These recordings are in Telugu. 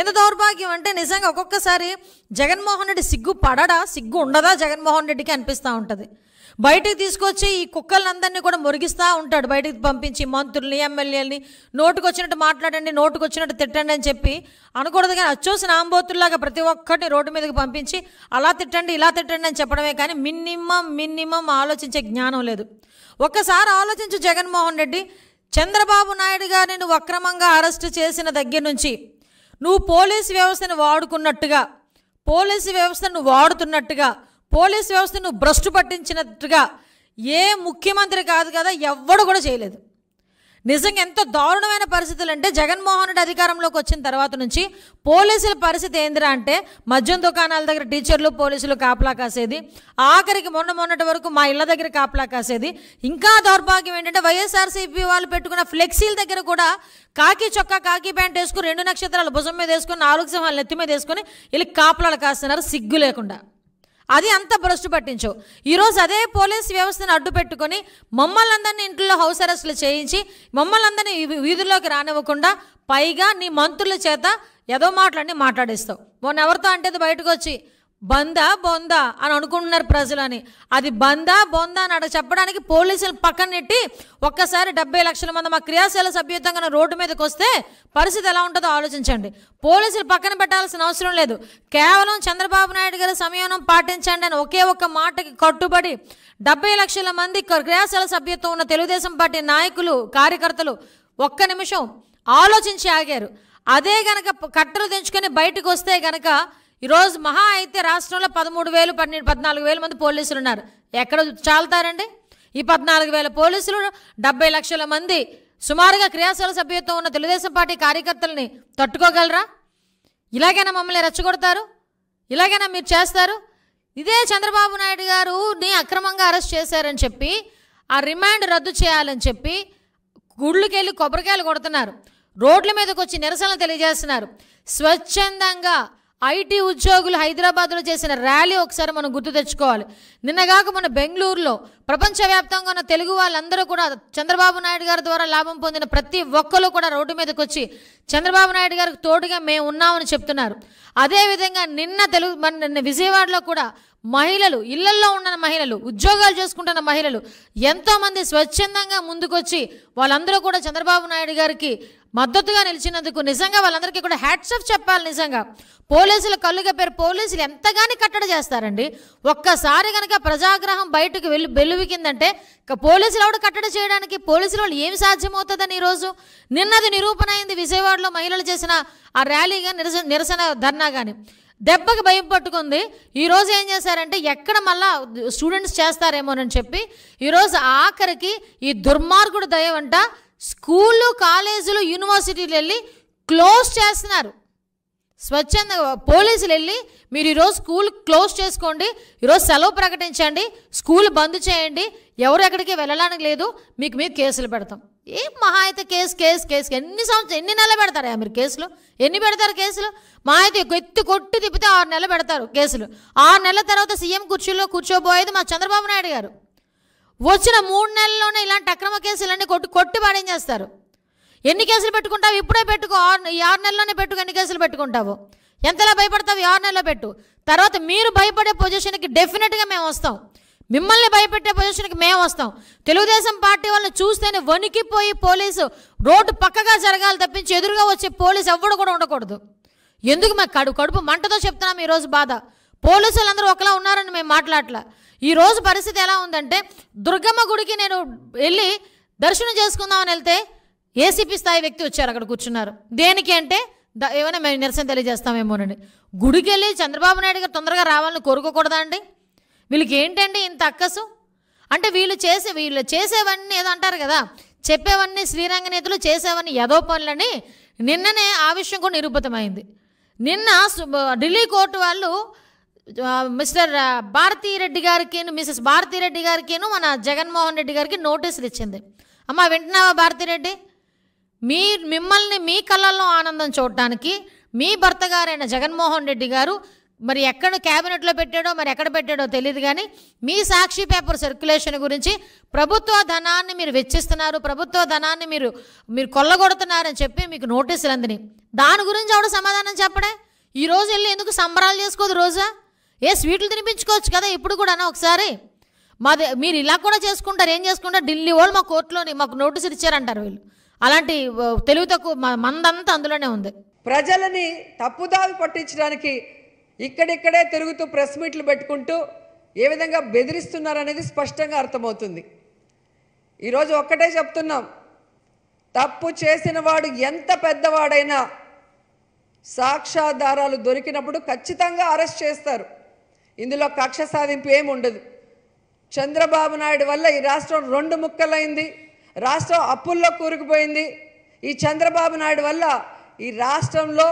ఎంత దౌర్భాగ్యం అంటే నిజంగా ఒక్కొక్కసారి జగన్మోహన్ రెడ్డి సిగ్గు పడడా సిగ్గు ఉండదా జగన్మోహన్ రెడ్డికి అనిపిస్తూ ఉంటుంది బయటకు తీసుకొచ్చి ఈ కుక్కలందరినీ కూడా మురిగిస్తూ ఉంటాడు బయటికి పంపించి మంత్రుల్ని ఎమ్మెల్యేలని నోటుకు వచ్చినట్టు మాట్లాడండి నోటుకు వచ్చినట్టు తిట్టండి అని చెప్పి అనకూడదు కానీ అచ్చోసిన ఆంబోతుల్లాగా ప్రతి ఒక్కరిని రోడ్డు మీదకి పంపించి అలా తిట్టండి ఇలా తిట్టండి అని చెప్పడమే కానీ మినిమం మినిమం ఆలోచించే జ్ఞానం లేదు ఒక్కసారి ఆలోచించు జగన్మోహన్ రెడ్డి చంద్రబాబు నాయుడు గారిని వక్రమంగా అక్రమంగా అరెస్ట్ చేసిన దగ్గర నుంచి నువ్వు పోలీస్ వ్యవస్థను వాడుకున్నట్టుగా పోలీసు వ్యవస్థను వాడుతున్నట్టుగా పోలీస్ వ్యవస్థను భ్రష్టు పట్టించినట్టుగా ఏ ముఖ్యమంత్రి కాదు కదా ఎవ్వడు కూడా చేయలేదు నిజంగా ఎంత దారుణమైన పరిస్థితులు అంటే జగన్మోహన్ రెడ్డి అధికారంలోకి వచ్చిన తర్వాత నుంచి పోలీసుల పరిస్థితి ఏందిరా అంటే మద్యం దుకాణాల దగ్గర టీచర్లు పోలీసులు కాపలా కాసేది ఆఖరికి మొన్న మొన్నటి వరకు మా ఇళ్ళ దగ్గర కాపలా కాసేది ఇంకా దౌర్భాగ్యం ఏంటంటే వైఎస్ఆర్సీపీ వాళ్ళు పెట్టుకున్న ఫ్లెక్సీల దగ్గర కూడా కాకి చొక్కా కాకి ప్యాంట్ వేసుకుని రెండు నక్షత్రాలు భుజం మీద వేసుకుని నాలుగు సింహాలు నెత్తి మీద వేసుకుని వీళ్ళకి కాపలాలు కాస్తున్నారు సిగ్గు లేకుండా అది అంత భ్రష్టు పట్టించు ఈరోజు అదే పోలీస్ వ్యవస్థను అడ్డు పెట్టుకొని మమ్మల్ని అందరినీ ఇంట్లో హౌస్ అరెస్ట్లు చేయించి మమ్మల్ని అందరినీ వీధుల్లోకి రానివ్వకుండా పైగా నీ మంత్రుల చేత ఏదో మాటలన్నీ మాట్లాడిస్తావు మొన్న ఎవరితో అంటే బయటకు వచ్చి బందా బొందా అని అనుకుంటున్నారు ప్రజలని అది బందా బొందా అని అక్కడ చెప్పడానికి పోలీసులు పక్కన నెట్టి ఒక్కసారి డెబ్బై లక్షల మంది మా క్రియాశీల సభ్యతంగా రోడ్డు మీదకి వస్తే పరిస్థితి ఎలా ఉంటుందో ఆలోచించండి పోలీసులు పక్కన పెట్టాల్సిన అవసరం లేదు కేవలం చంద్రబాబు నాయుడు గారి సంయమనం పాటించండి అని ఒకే ఒక్క మాటకి కట్టుబడి డెబ్బై లక్షల మంది క్రియాశీల సభ్యత్వం ఉన్న తెలుగుదేశం పార్టీ నాయకులు కార్యకర్తలు ఒక్క నిమిషం ఆలోచించి ఆగారు అదే గనక కట్టలు తెంచుకొని బయటకు వస్తే గనక ఈరోజు మహా అయితే రాష్ట్రంలో పదమూడు వేలు పన్నెండు పద్నాలుగు వేల మంది పోలీసులు ఉన్నారు ఎక్కడ చాలుతారండి ఈ పద్నాలుగు వేల పోలీసులు డెబ్బై లక్షల మంది సుమారుగా క్రియాశీల సభ్యత్వం ఉన్న తెలుగుదేశం పార్టీ కార్యకర్తలని తట్టుకోగలరా ఇలాగైనా మమ్మల్ని రెచ్చగొడతారు ఇలాగైనా మీరు చేస్తారు ఇదే చంద్రబాబు నాయుడు గారు నీ అక్రమంగా అరెస్ట్ చేశారని చెప్పి ఆ రిమాండ్ రద్దు చేయాలని చెప్పి గుళ్ళుకెళ్ళి కొబ్బరికాయలు కొడుతున్నారు రోడ్ల మీదకి వచ్చి నిరసనలు తెలియజేస్తున్నారు స్వచ్ఛందంగా ఐటీ ఉద్యోగులు హైదరాబాద్లో చేసిన ర్యాలీ ఒకసారి మనం గుర్తు తెచ్చుకోవాలి నిన్నగాక మన బెంగళూరులో ప్రపంచవ్యాప్తంగా ఉన్న తెలుగు వాళ్ళందరూ కూడా చంద్రబాబు నాయుడు గారి ద్వారా లాభం పొందిన ప్రతి ఒక్కరు కూడా రోడ్డు మీదకి వచ్చి చంద్రబాబు నాయుడు గారికి తోడుగా మేము ఉన్నామని చెప్తున్నారు అదేవిధంగా నిన్న తెలుగు మన విజయవాడలో కూడా మహిళలు ఇళ్లల్లో ఉన్న మహిళలు ఉద్యోగాలు చేసుకుంటున్న మహిళలు ఎంతోమంది స్వచ్ఛందంగా ముందుకొచ్చి వాళ్ళందరూ కూడా చంద్రబాబు నాయుడు గారికి మద్దతుగా నిలిచినందుకు నిజంగా వాళ్ళందరికీ కూడా హ్యాట్స్ ఆఫ్ చెప్పాలి నిజంగా పోలీసులు కళ్ళుగప్పారు పోలీసులు ఎంతగాని కట్టడి చేస్తారండి ఒక్కసారి కనుక ప్రజాగ్రహం బయటకు వెళ్ళి వెలువికిందంటే పోలీసులు ఎవడు కట్టడి చేయడానికి పోలీసులు వాళ్ళు ఏం సాధ్యమవుతుందని ఈరోజు నిన్నది నిరూపణ అయింది విజయవాడలో మహిళలు చేసిన ఆ ర్యాలీ కానీ నిరసన నిరసన ధర్నా కానీ దెబ్బకి భయం పట్టుకుంది ఈరోజు ఏం చేశారంటే ఎక్కడ మళ్ళా స్టూడెంట్స్ చేస్తారేమోనని చెప్పి ఈరోజు ఆఖరికి ఈ దుర్మార్గుడు దయవంట స్కూళ్ళు కాలేజీలు యూనివర్సిటీలు వెళ్ళి క్లోజ్ చేస్తున్నారు స్వచ్ఛంద పోలీసులు వెళ్ళి మీరు ఈరోజు స్కూల్ క్లోజ్ చేసుకోండి ఈరోజు సెలవు ప్రకటించండి స్కూల్ బంద్ చేయండి ఎవరు ఎక్కడికి వెళ్ళడానికి లేదు మీకు మీరు కేసులు పెడతాం ఏం మహా అయితే కేసు కేసు కేసు ఎన్ని సంవత్సరం ఎన్ని నెలలు పెడతారా మీరు కేసులు ఎన్ని పెడతారు కేసులు మా అయితే ఎత్తి కొట్టి తిప్పితే ఆరు నెలలు పెడతారు కేసులు ఆరు నెలల తర్వాత సీఎం కుర్చీలో కూర్చోబోయేది మా చంద్రబాబు నాయుడు గారు వచ్చిన మూడు నెలల్లోనే ఇలాంటి అక్రమ కేసులన్నీ కొట్టు కొట్టి పాడేం చేస్తారు ఎన్ని కేసులు పెట్టుకుంటావు ఇప్పుడే పెట్టుకో ఆరు ఈ ఆరు నెలల్లోనే పెట్టుకు ఎన్ని కేసులు పెట్టుకుంటావు ఎంతలా భయపడతావు ఆరు నెలలో పెట్టు తర్వాత మీరు భయపడే పొజిషన్కి డెఫినెట్గా మేము వస్తాం మిమ్మల్ని భయపెట్టే పొజిషన్కి మేము వస్తాం తెలుగుదేశం పార్టీ వాళ్ళని చూస్తేనే వణికిపోయి పోలీసు రోడ్డు పక్కగా జరగాలి తప్పించి ఎదురుగా వచ్చే పోలీసు ఎవ్వడు కూడా ఉండకూడదు ఎందుకు మా కడుపు కడుపు మంటతో చెప్తున్నాం ఈరోజు బాధ పోలీసులు అందరూ ఒకలా ఉన్నారని మేము మాట్లాడలే ఈరోజు పరిస్థితి ఎలా ఉందంటే దుర్గమ్మ గుడికి నేను వెళ్ళి దర్శనం చేసుకుందామని వెళ్తే ఏసీపీ స్థాయి వ్యక్తి వచ్చారు అక్కడ కూర్చున్నారు దేనికి అంటే ఏమైనా మేము నిరసన తెలియజేస్తామేమోనండి గుడికి వెళ్ళి చంద్రబాబు నాయుడు గారు తొందరగా రావాలని కోరుకోకూడదా అండి వీళ్ళకి ఏంటండి ఇంత అక్కసు అంటే వీళ్ళు చేసే వీళ్ళు చేసేవన్నీ ఏదో అంటారు కదా చెప్పేవన్నీ శ్రీరంగనేతలు చేసేవన్నీ యదో పనులని నిన్ననే ఆ విషయం కూడా నిరూపితమైంది నిన్న ఢిల్లీ కోర్టు వాళ్ళు మిస్టర్ భారతీరెడ్డి గారికి మిసెస్ భారతీరెడ్డి గారికిను మన జగన్మోహన్ రెడ్డి గారికి నోటీసులు ఇచ్చింది అమ్మ వింటున్నావా భారతీరెడ్డి మీ మిమ్మల్ని మీ కళ్ళల్లో ఆనందం చూడటానికి మీ భర్త గారైన జగన్మోహన్ రెడ్డి గారు మరి ఎక్కడ క్యాబినెట్లో పెట్టాడో మరి ఎక్కడ పెట్టాడో తెలియదు కానీ మీ సాక్షి పేపర్ సర్క్యులేషన్ గురించి ప్రభుత్వ ధనాన్ని మీరు వెచ్చిస్తున్నారు ప్రభుత్వ ధనాన్ని మీరు మీరు కొల్లగొడుతున్నారని చెప్పి మీకు నోటీసులు అందినాయి దాని గురించి ఆవిడ సమాధానం చెప్పడే ఈరోజు వెళ్ళి ఎందుకు సంబరాలు చేసుకోదు రోజా ఏ స్వీట్లు తినిపించుకోవచ్చు కదా ఇప్పుడు కూడానా ఒకసారి మాది మీరు ఇలా కూడా చేసుకుంటారు ఏం చేసుకుంటారు ఢిల్లీ వాళ్ళు మా కోర్టులోని మాకు నోటీసులు ఇచ్చారంటారు వీళ్ళు అలాంటి తెలివి తక్కువ మందంతా అందులోనే ఉంది ప్రజలని తప్పుదావి పట్టించడానికి ఇక్కడిక్కడే తిరుగుతూ ప్రెస్ మీట్లు పెట్టుకుంటూ ఏ విధంగా బెదిరిస్తున్నారనేది స్పష్టంగా అర్థమవుతుంది ఈరోజు ఒక్కటే చెప్తున్నాం తప్పు చేసిన వాడు ఎంత పెద్దవాడైనా సాక్ష్యాధారాలు దొరికినప్పుడు ఖచ్చితంగా అరెస్ట్ చేస్తారు ఇందులో కక్ష సాధింపు ఏమి ఉండదు చంద్రబాబు నాయుడు వల్ల ఈ రాష్ట్రం రెండు ముక్కలైంది రాష్ట్రం అప్పుల్లో కూరుకుపోయింది ఈ చంద్రబాబు నాయుడు వల్ల ఈ రాష్ట్రంలో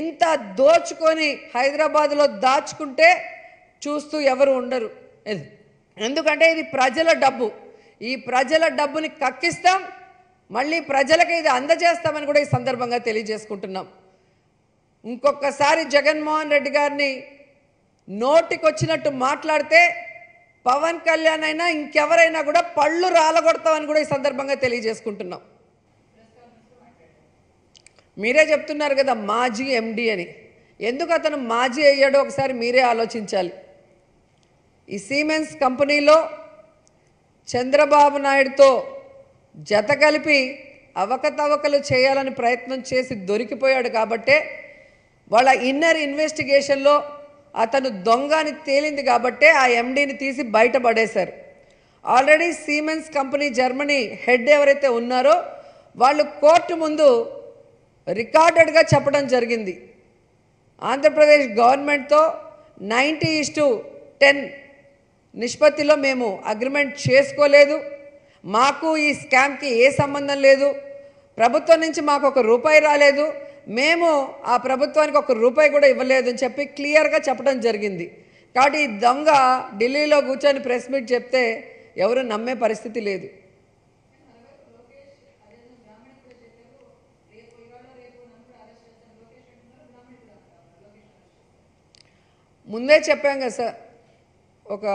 ఇంత దోచుకొని హైదరాబాద్లో దాచుకుంటే చూస్తూ ఎవరు ఉండరు ఎందుకంటే ఇది ప్రజల డబ్బు ఈ ప్రజల డబ్బుని కక్కిస్తాం మళ్ళీ ప్రజలకు ఇది అందజేస్తామని కూడా ఈ సందర్భంగా తెలియజేసుకుంటున్నాం ఇంకొకసారి జగన్మోహన్ రెడ్డి గారిని నోటికొచ్చినట్టు మాట్లాడితే పవన్ కళ్యాణ్ అయినా ఇంకెవరైనా కూడా పళ్ళు రాలగొడతామని కూడా ఈ సందర్భంగా తెలియజేసుకుంటున్నాం మీరే చెప్తున్నారు కదా మాజీ ఎండి అని ఎందుకు అతను మాజీ అయ్యాడో ఒకసారి మీరే ఆలోచించాలి ఈ సీమెన్స్ కంపెనీలో చంద్రబాబు నాయుడుతో జత కలిపి అవకతవకలు చేయాలని ప్రయత్నం చేసి దొరికిపోయాడు కాబట్టే వాళ్ళ ఇన్నర్ ఇన్వెస్టిగేషన్లో అతను దొంగ అని తేలింది కాబట్టే ఆ ఎండీని తీసి బయటపడేశారు already Siemens company Germany head ఎవరైతే ఉన్నారో వాళ్ళు కోర్టు ముందు రికార్డెడ్గా చెప్పడం జరిగింది ఆంధ్రప్రదేశ్ గవర్నమెంట్తో నైంటీ ఇస్టు టెన్ నిష్పత్తిలో మేము అగ్రిమెంట్ చేసుకోలేదు మాకు ఈ స్కామ్కి ఏ సంబంధం లేదు ప్రభుత్వం నుంచి మాకు ఒక రూపాయి రాలేదు మేము ఆ ప్రభుత్వానికి ఒక రూపాయి కూడా ఇవ్వలేదు అని చెప్పి క్లియర్గా చెప్పడం జరిగింది కాబట్టి ఈ దొంగ ఢిల్లీలో కూర్చొని ప్రెస్ మీట్ చెప్తే ఎవరు నమ్మే పరిస్థితి లేదు ముందే చెప్పాం కదా సార్ ఒక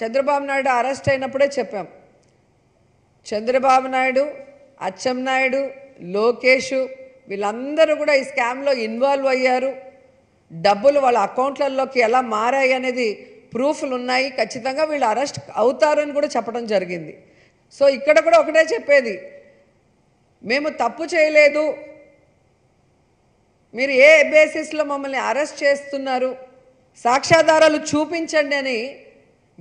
చంద్రబాబు నాయుడు అరెస్ట్ అయినప్పుడే చెప్పాం చంద్రబాబు నాయుడు అచ్చెం నాయుడు లోకేషు వీళ్ళందరూ కూడా ఈ స్కామ్లో ఇన్వాల్వ్ అయ్యారు డబ్బులు వాళ్ళ అకౌంట్లలోకి ఎలా మారాయి అనేది ప్రూఫ్లు ఉన్నాయి ఖచ్చితంగా వీళ్ళు అరెస్ట్ అవుతారని కూడా చెప్పడం జరిగింది సో ఇక్కడ కూడా ఒకటే చెప్పేది మేము తప్పు చేయలేదు మీరు ఏ బేసిస్లో మమ్మల్ని అరెస్ట్ చేస్తున్నారు సాక్ష్యాధారాలు చూపించండి అని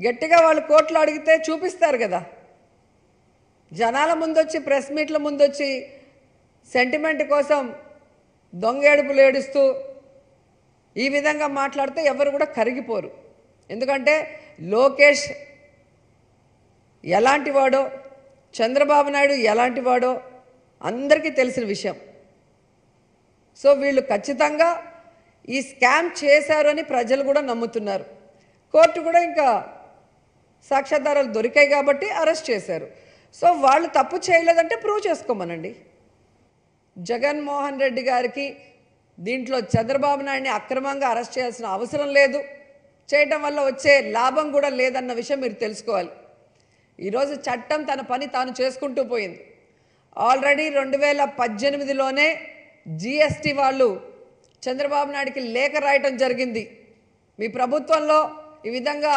గట్టిగా వాళ్ళు కోర్టులో అడిగితే చూపిస్తారు కదా జనాల ముందొచ్చి ప్రెస్ మీట్ల ముందొచ్చి సెంటిమెంట్ కోసం దొంగేడుపులు ఏడుస్తూ ఈ విధంగా మాట్లాడితే ఎవరు కూడా కరిగిపోరు ఎందుకంటే లోకేష్ ఎలాంటి వాడో చంద్రబాబు నాయుడు ఎలాంటి వాడో అందరికీ తెలిసిన విషయం సో వీళ్ళు ఖచ్చితంగా ఈ స్కామ్ చేశారు అని ప్రజలు కూడా నమ్ముతున్నారు కోర్టు కూడా ఇంకా సాక్ష్యాధారాలు దొరికాయి కాబట్టి అరెస్ట్ చేశారు సో వాళ్ళు తప్పు చేయలేదంటే ప్రూవ్ చేసుకోమనండి జగన్మోహన్ రెడ్డి గారికి దీంట్లో చంద్రబాబు నాయుడిని అక్రమంగా అరెస్ట్ చేయాల్సిన అవసరం లేదు చేయటం వల్ల వచ్చే లాభం కూడా లేదన్న విషయం మీరు తెలుసుకోవాలి ఈరోజు చట్టం తన పని తాను చేసుకుంటూ పోయింది ఆల్రెడీ రెండు వేల పద్దెనిమిదిలోనే జిఎస్టీ వాళ్ళు చంద్రబాబు నాయుడికి లేఖ రాయటం జరిగింది మీ ప్రభుత్వంలో ఈ విధంగా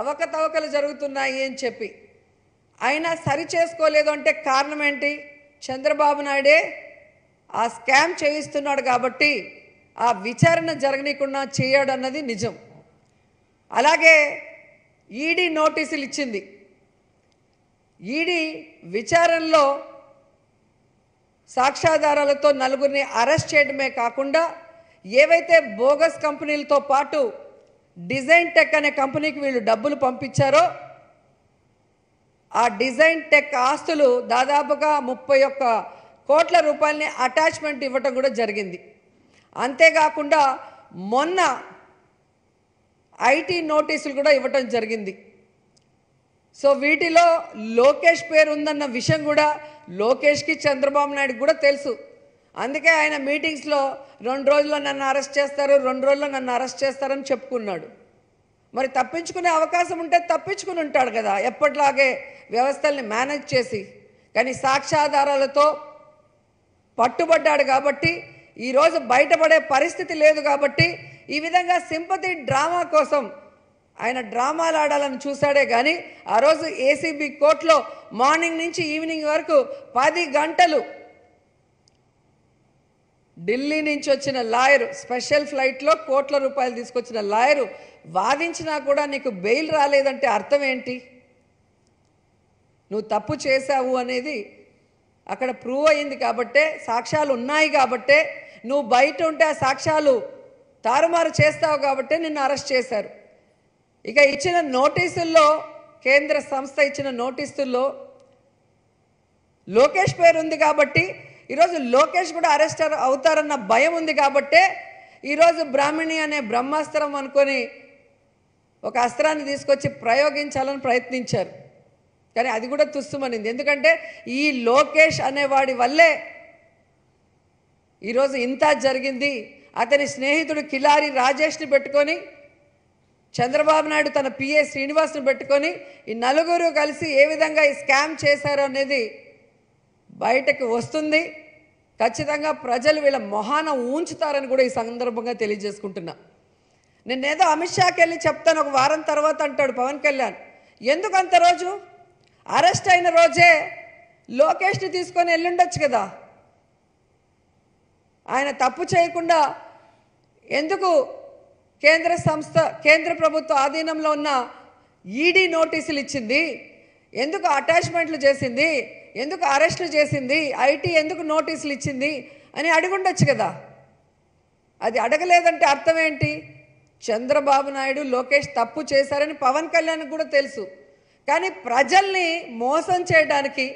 అవకతవకలు జరుగుతున్నాయి అని చెప్పి అయినా సరి చేసుకోలేదు అంటే కారణం ఏంటి చంద్రబాబు నాయుడే ఆ స్కామ్ చేయిస్తున్నాడు కాబట్టి ఆ విచారణ జరగనీయకుండా చేయడన్నది నిజం అలాగే ఈడీ నోటీసులు ఇచ్చింది ఈడీ విచారణలో సాక్ష్యాధారాలతో నలుగురిని అరెస్ట్ చేయడమే కాకుండా ఏవైతే బోగస్ కంపెనీలతో పాటు డిజైన్ టెక్ అనే కంపెనీకి వీళ్ళు డబ్బులు పంపించారో ఆ డిజైన్ టెక్ ఆస్తులు దాదాపుగా ముప్పై ఒక్క కోట్ల రూపాయలని అటాచ్మెంట్ ఇవ్వటం కూడా జరిగింది అంతేకాకుండా మొన్న ఐటీ నోటీసులు కూడా ఇవ్వటం జరిగింది సో వీటిలో లోకేష్ పేరు ఉందన్న విషయం కూడా లోకేష్కి చంద్రబాబు నాయుడు కూడా తెలుసు అందుకే ఆయన మీటింగ్స్లో రెండు రోజుల్లో నన్ను అరెస్ట్ చేస్తారు రెండు రోజుల్లో నన్ను అరెస్ట్ చేస్తారని చెప్పుకున్నాడు మరి తప్పించుకునే అవకాశం ఉంటే తప్పించుకుని ఉంటాడు కదా ఎప్పటిలాగే వ్యవస్థల్ని మేనేజ్ చేసి కానీ సాక్ష్యాధారాలతో పట్టుబడ్డాడు కాబట్టి ఈరోజు బయటపడే పరిస్థితి లేదు కాబట్టి ఈ విధంగా సింపతి డ్రామా కోసం ఆయన డ్రామాలు ఆడాలని చూశాడే కానీ ఆ రోజు ఏసీబీ కోర్టులో మార్నింగ్ నుంచి ఈవినింగ్ వరకు పది గంటలు ఢిల్లీ నుంచి వచ్చిన లాయర్ స్పెషల్ ఫ్లైట్లో కోట్ల రూపాయలు తీసుకొచ్చిన లాయరు వాదించినా కూడా నీకు బెయిల్ రాలేదంటే అర్థం ఏంటి నువ్వు తప్పు చేశావు అనేది అక్కడ ప్రూవ్ అయింది కాబట్టే సాక్ష్యాలు ఉన్నాయి కాబట్టే నువ్వు బయట ఉంటే ఆ సాక్ష్యాలు తారుమారు చేస్తావు కాబట్టే నిన్ను అరెస్ట్ చేశారు ఇక ఇచ్చిన నోటీసుల్లో కేంద్ర సంస్థ ఇచ్చిన నోటీసుల్లో లోకేష్ పేరు ఉంది కాబట్టి ఈరోజు లోకేష్ కూడా అరెస్ట్ అవుతారన్న భయం ఉంది కాబట్టే ఈరోజు బ్రాహ్మిణి అనే బ్రహ్మాస్త్రం అనుకొని ఒక అస్త్రాన్ని తీసుకొచ్చి ప్రయోగించాలని ప్రయత్నించారు కానీ అది కూడా తుస్సుమనింది ఎందుకంటే ఈ లోకేష్ అనేవాడి వల్లే ఈరోజు ఇంత జరిగింది అతని స్నేహితుడు కిలారి రాజేష్ని పెట్టుకొని చంద్రబాబు నాయుడు తన పిఏ శ్రీనివాస్ను పెట్టుకొని ఈ నలుగురు కలిసి ఏ విధంగా ఈ స్కామ్ చేశారు అనేది బయటకు వస్తుంది ఖచ్చితంగా ప్రజలు వీళ్ళ మొహాన ఊంచుతారని కూడా ఈ సందర్భంగా తెలియజేసుకుంటున్నా నేనేదో అమిత్ షాకి వెళ్ళి చెప్తాను ఒక వారం తర్వాత అంటాడు పవన్ కళ్యాణ్ ఎందుకు అంత రోజు అరెస్ట్ అయిన రోజే లోకేష్ని తీసుకొని వెళ్ళుండొచ్చు కదా ఆయన తప్పు చేయకుండా ఎందుకు కేంద్ర సంస్థ కేంద్ర ప్రభుత్వ ఆధీనంలో ఉన్న ఈడీ నోటీసులు ఇచ్చింది ఎందుకు అటాచ్మెంట్లు చేసింది ఎందుకు అరెస్టులు చేసింది ఐటీ ఎందుకు నోటీసులు ఇచ్చింది అని అడుగుండొచ్చు కదా అది అడగలేదంటే అర్థం ఏంటి చంద్రబాబు నాయుడు లోకేష్ తప్పు చేశారని పవన్ కళ్యాణ్ కూడా తెలుసు కానీ ప్రజల్ని మోసం చేయడానికి